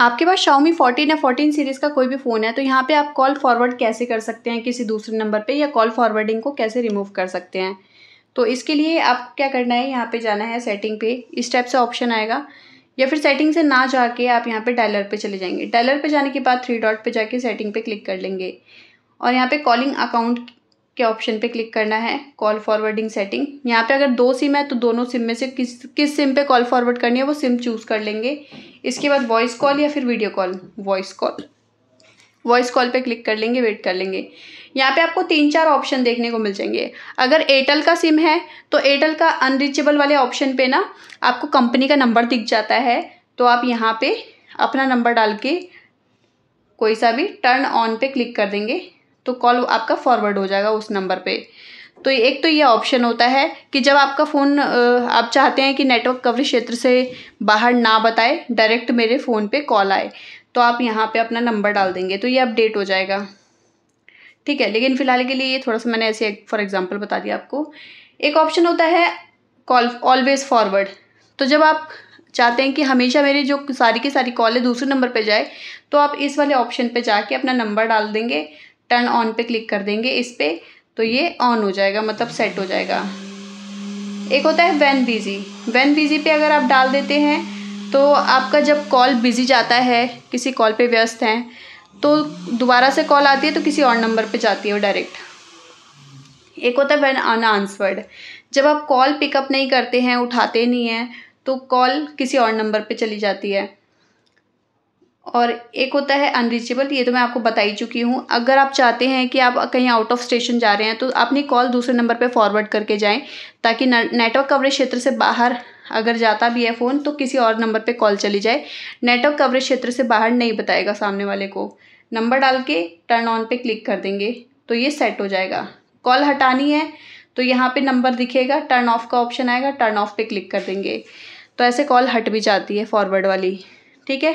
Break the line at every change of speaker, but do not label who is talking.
आपके पास Xiaomi 14 या 14 series का कोई भी फ़ोन है तो यहाँ पे आप कॉल फॉरवर्ड कैसे कर सकते हैं किसी दूसरे नंबर पे या कॉल फॉरवर्डिंग को कैसे रिमूव कर सकते हैं तो इसके लिए आप क्या करना है यहाँ पे जाना है सेटिंग पे इस टाइप से ऑप्शन आएगा या फिर सेटिंग से ना जाके आप यहाँ पे डायलर पे चले जाएंगे डायलर पे जाने के बाद थ्री डॉट पे जाके सेटिंग पे क्लिक कर लेंगे और यहाँ पे कॉलिंग अकाउंट के ऑप्शन पे क्लिक करना है कॉल फॉरवर्डिंग सेटिंग यहाँ पे अगर दो सिम है तो दोनों सिम में से किस किस सिम पे कॉल फॉरवर्ड करनी है वो सिम चूज़ कर लेंगे इसके बाद वॉइस कॉल या फिर video call voice call voice call पे क्लिक कर लेंगे वेट कर लेंगे यहाँ पे आपको तीन चार ऑप्शन देखने को मिल जाएंगे अगर एयरटेल का सिम है तो एयरटेल का अनरीचेबल वाले ऑप्शन पे ना आपको कंपनी का नंबर दिख जाता है तो आप यहाँ पे अपना नंबर डाल के कोई सा भी टर्न ऑन पे क्लिक कर देंगे तो कॉल आपका फॉरवर्ड हो जाएगा उस नंबर पर तो एक तो ये ऑप्शन होता है कि जब आपका फ़ोन आप चाहते हैं कि नेटवर्क कवरेज क्षेत्र से बाहर ना बताए डायरेक्ट मेरे फ़ोन पे कॉल आए तो आप यहाँ पे अपना नंबर डाल देंगे तो ये अपडेट हो जाएगा ठीक है लेकिन फ़िलहाल के लिए ये थोड़ा सा मैंने ऐसे फॉर एग्ज़ाम्पल बता दिया आपको एक ऑप्शन होता है कॉल ऑलवेज़ फॉरवर्ड तो जब आप चाहते हैं कि हमेशा मेरी जो सारी की सारी कॉल है दूसरे नंबर पे जाए तो आप इस वाले ऑप्शन पे जाके अपना नंबर डाल देंगे टर्न ऑन पे क्लिक कर देंगे इस पर तो ये ऑन हो जाएगा मतलब सेट हो जाएगा एक होता है वैन बिज़ी वैन बिज़ी पे अगर आप डाल देते हैं तो आपका जब कॉल बिज़ी जाता है किसी कॉल पे व्यस्त हैं तो दोबारा से कॉल आती है तो किसी और नंबर पे जाती है वो डायरेक्ट एक होता है वैन अनआंसवर्ड जब आप कॉल पिकअप नहीं करते हैं उठाते नहीं हैं तो कॉल किसी और नंबर पे चली जाती है और एक होता है अनरीचेबल ये तो मैं आपको बता ही चुकी हूँ अगर आप चाहते हैं कि आप कहीं आउट ऑफ स्टेशन जा रहे हैं तो अपनी कॉल दूसरे नंबर पे फॉरवर्ड करके जाएं ताकि नेटवर्क कवरेज क्षेत्र से बाहर अगर जाता भी है फ़ोन तो किसी और नंबर पे कॉल चली जाए नेटवर्क कवरेज क्षेत्र से बाहर नहीं बताएगा सामने वाले को नंबर डाल के टर्न ऑन पर क्लिक कर देंगे तो ये सेट हो जाएगा कॉल हटानी है तो यहाँ पर नंबर दिखेगा टर्न ऑफ का ऑप्शन आएगा टर्न ऑफ पर क्लिक कर देंगे तो ऐसे कॉल हट भी जाती है फॉरवर्ड वाली ठीक है